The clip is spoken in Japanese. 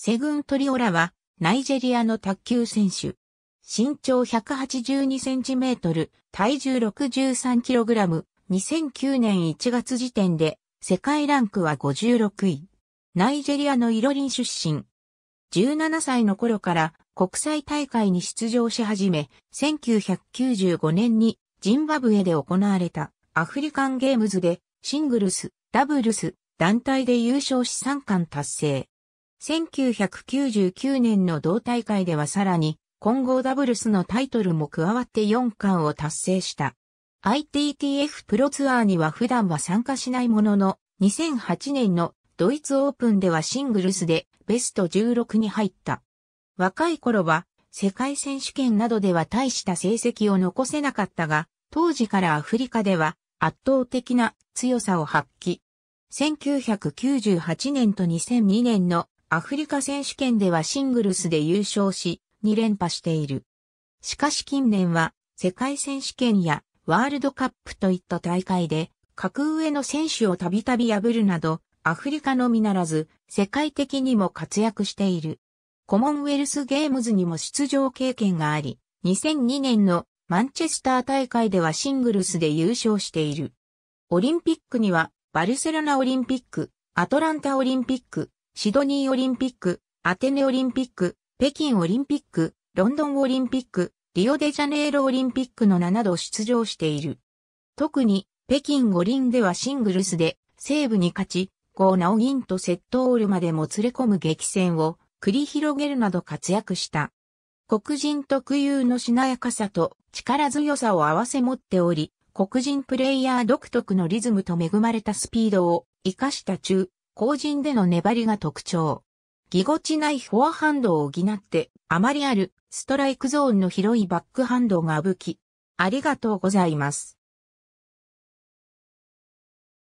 セグントリオラは、ナイジェリアの卓球選手。身長182センチメートル、体重63キログラム、2009年1月時点で、世界ランクは56位。ナイジェリアのイロリン出身。17歳の頃から国際大会に出場し始め、1995年にジンバブエで行われたアフリカンゲームズでシングルス、ダブルス、団体で優勝し3冠達成。1999年の同大会ではさらに混合ダブルスのタイトルも加わって4冠を達成した。ITTF プロツアーには普段は参加しないものの、2008年のドイツオープンではシングルスでベスト16に入った。若い頃は世界選手権などでは大した成績を残せなかったが、当時からアフリカでは圧倒的な強さを発揮。1998年と2002年のアフリカ選手権ではシングルスで優勝し、2連覇している。しかし近年は、世界選手権やワールドカップといった大会で、格上の選手をたびたび破るなど、アフリカのみならず、世界的にも活躍している。コモンウェルスゲームズにも出場経験があり、2002年のマンチェスター大会ではシングルスで優勝している。オリンピックには、バルセロナオリンピック、アトランタオリンピック、シドニーオリンピック、アテネオリンピック、北京オリンピック、ロンドンオリンピック、リオデジャネイロオリンピックの7度出場している。特に、北京五輪ではシングルスで、西部に勝ち、ゴーナオギンとセットオールまでもつれ込む激戦を繰り広げるなど活躍した。黒人特有のしなやかさと力強さを合わせ持っており、黒人プレイヤー独特のリズムと恵まれたスピードを活かした中後陣での粘りが特徴。ぎこちないフォアハンドを補って、あまりあるストライクゾーンの広いバックハンドが武器。ありがとうございます。